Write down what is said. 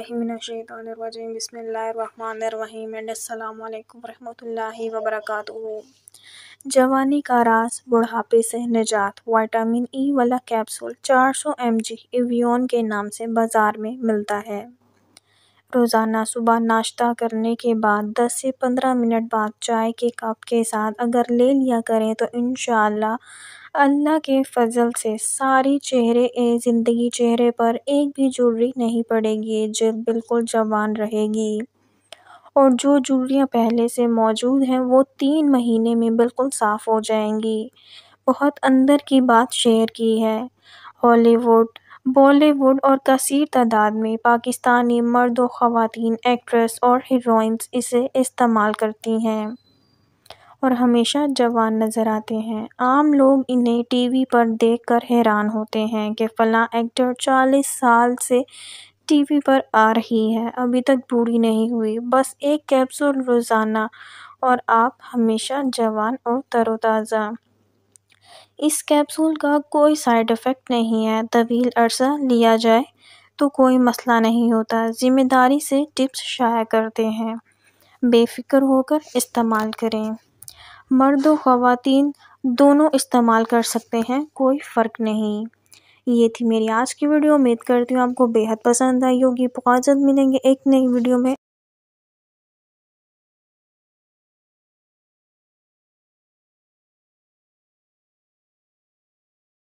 रहीमिनशैतरवजीम बसमीम अल्लाम जवानी का रास बुढ़ापे से निजात वाइटामिन ई e वाला कैप्सूल 400 एम एवियन के नाम से बाज़ार में मिलता है रोज़ाना सुबह नाश्ता करने के बाद दस से पंद्रह मिनट बाद चाय के कप के साथ अगर ले लिया करें तो इन अल्लाह के फजल से सारी चेहरे ए ज़िंदगी चेहरे पर एक भी जुड़ी नहीं पड़ेगी जो बिल्कुल जवान रहेगी और जो जुड़ियाँ पहले से मौजूद हैं वो तीन महीने में बिल्कुल साफ़ हो जाएंगी बहुत अंदर की बात शेयर की है हॉलीवुड बॉलीवुड और कसर तादाद में पाकिस्तानी मर्द व ख़वान एक्ट्रेस और हीरोइंस इसे इस्तेमाल करती हैं और हमेशा जवान नज़र आते हैं आम लोग इन्हें टीवी पर देखकर हैरान होते हैं कि फ़लाँ एक्टर 40 साल से टीवी पर आ रही है अभी तक बूढ़ी नहीं हुई बस एक कैप्सूल रोज़ाना और आप हमेशा जवान और तरोताज़ा इस कैप्सूल का कोई साइड इफ़ेक्ट नहीं है तवील अरसा लिया जाए तो कोई मसला नहीं होता ज़िम्मेदारी से टिप्स शाया करते हैं बेफिक्र होकर इस्तेमाल करें मर्द और ख़वातीन दोनों इस्तेमाल कर सकते हैं कोई फ़र्क नहीं ये थी मेरी आज की वीडियो उम्मीद करती हूँ आपको बेहद पसंद आई होगी बहुत तो जल्द मिलेंगे एक नई वीडियो में